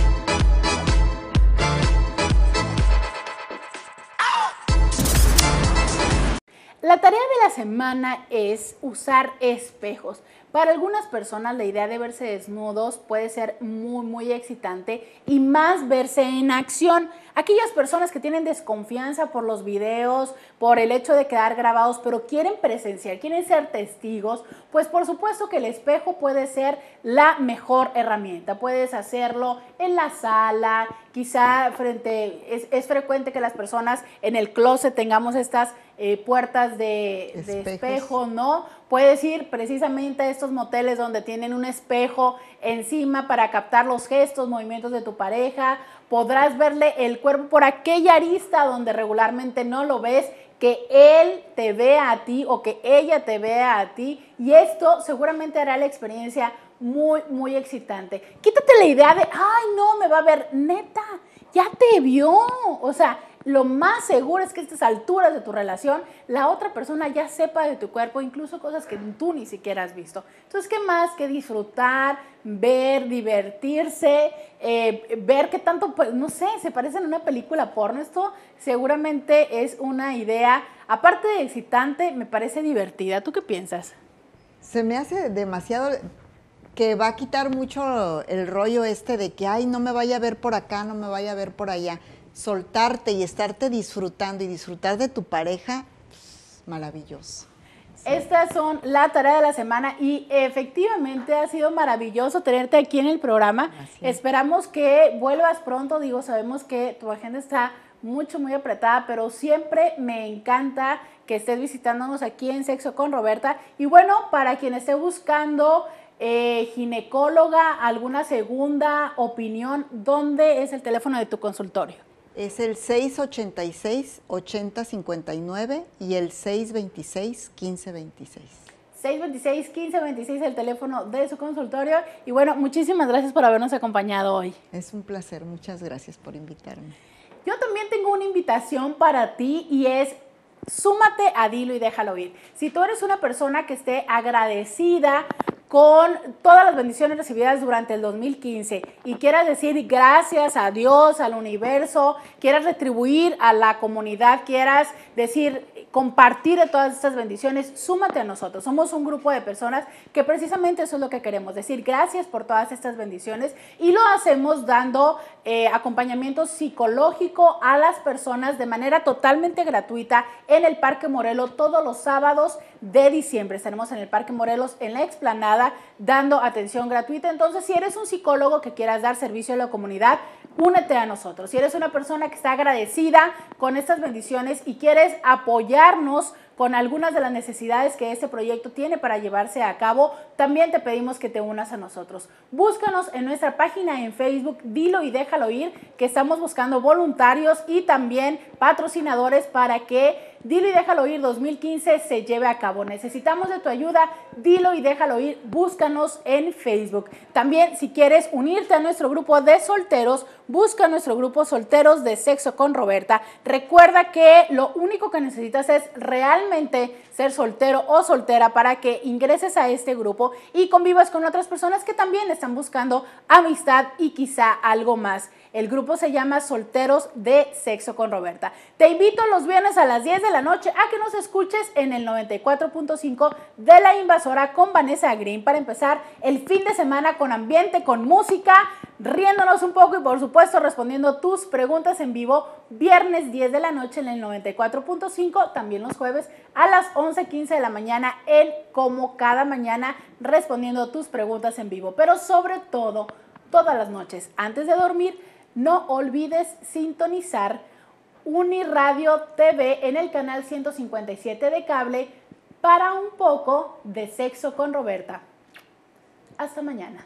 La tarea de la semana es usar espejos. Para algunas personas la idea de verse desnudos puede ser muy, muy excitante y más verse en acción. Aquellas personas que tienen desconfianza por los videos, por el hecho de quedar grabados, pero quieren presenciar, quieren ser testigos, pues por supuesto que el espejo puede ser la mejor herramienta. Puedes hacerlo en la sala, quizá frente, es, es frecuente que las personas en el closet tengamos estas eh, puertas de, espejo, ¿no? Puedes ir precisamente a estos moteles donde tienen un espejo encima para captar los gestos, movimientos de tu pareja podrás verle el cuerpo por aquella arista donde regularmente no lo ves que él te vea a ti o que ella te vea a ti y esto seguramente hará la experiencia muy, muy excitante. Quítate la idea de, ay, no, me va a ver, neta, ya te vio. O sea, lo más seguro es que a estas alturas de tu relación la otra persona ya sepa de tu cuerpo, incluso cosas que tú ni siquiera has visto. Entonces, ¿qué más que disfrutar, ver, divertirse, eh, ver qué tanto, pues, no sé, se parece en una película porno? Esto seguramente es una idea, aparte de excitante, me parece divertida. ¿Tú qué piensas? Se me hace demasiado que va a quitar mucho el rollo este de que, ay, no me vaya a ver por acá, no me vaya a ver por allá soltarte y estarte disfrutando y disfrutar de tu pareja, pues, maravilloso. Estas son la tarea de la semana y efectivamente ha sido maravilloso tenerte aquí en el programa. Esperamos que vuelvas pronto, digo, sabemos que tu agenda está mucho, muy apretada, pero siempre me encanta que estés visitándonos aquí en Sexo con Roberta. Y bueno, para quien esté buscando eh, ginecóloga, alguna segunda opinión, ¿dónde es el teléfono de tu consultorio? Es el 686-8059 y el 626-1526. 626-1526, el teléfono de su consultorio. Y bueno, muchísimas gracias por habernos acompañado hoy. Es un placer, muchas gracias por invitarme. Yo también tengo una invitación para ti y es súmate a Dilo y déjalo ir. Si tú eres una persona que esté agradecida con todas las bendiciones recibidas durante el 2015 y quieras decir gracias a Dios, al universo, quieras retribuir a la comunidad, quieras decir compartir todas estas bendiciones, súmate a nosotros. Somos un grupo de personas que precisamente eso es lo que queremos decir. Gracias por todas estas bendiciones y lo hacemos dando eh, acompañamiento psicológico a las personas de manera totalmente gratuita en el Parque Morelo todos los sábados de diciembre. Estaremos en el Parque Morelos, en la explanada, dando atención gratuita. Entonces, si eres un psicólogo que quieras dar servicio a la comunidad, únete a nosotros. Si eres una persona que está agradecida con estas bendiciones y quieres apoyarnos, con algunas de las necesidades que este proyecto tiene para llevarse a cabo, también te pedimos que te unas a nosotros. Búscanos en nuestra página en Facebook, dilo y déjalo ir, que estamos buscando voluntarios y también patrocinadores para que Dilo y déjalo ir 2015 se lleve a cabo. Necesitamos de tu ayuda. Dilo y déjalo ir. Búscanos en Facebook. También si quieres unirte a nuestro grupo de solteros, busca nuestro grupo Solteros de Sexo con Roberta. Recuerda que lo único que necesitas es realmente ser soltero o soltera para que ingreses a este grupo y convivas con otras personas que también están buscando amistad y quizá algo más. El grupo se llama Solteros de Sexo con Roberta. Te invito los viernes a las 10 de la noche a que nos escuches en el 94.5 de La Invasora con Vanessa Green para empezar el fin de semana con ambiente, con música, riéndonos un poco y por supuesto respondiendo tus preguntas en vivo viernes 10 de la noche en el 94.5, también los jueves a las 11.15 de la mañana en como cada mañana respondiendo tus preguntas en vivo, pero sobre todo todas las noches antes de dormir no olvides sintonizar Uniradio TV en el canal 157 de cable para un poco de sexo con Roberta. Hasta mañana.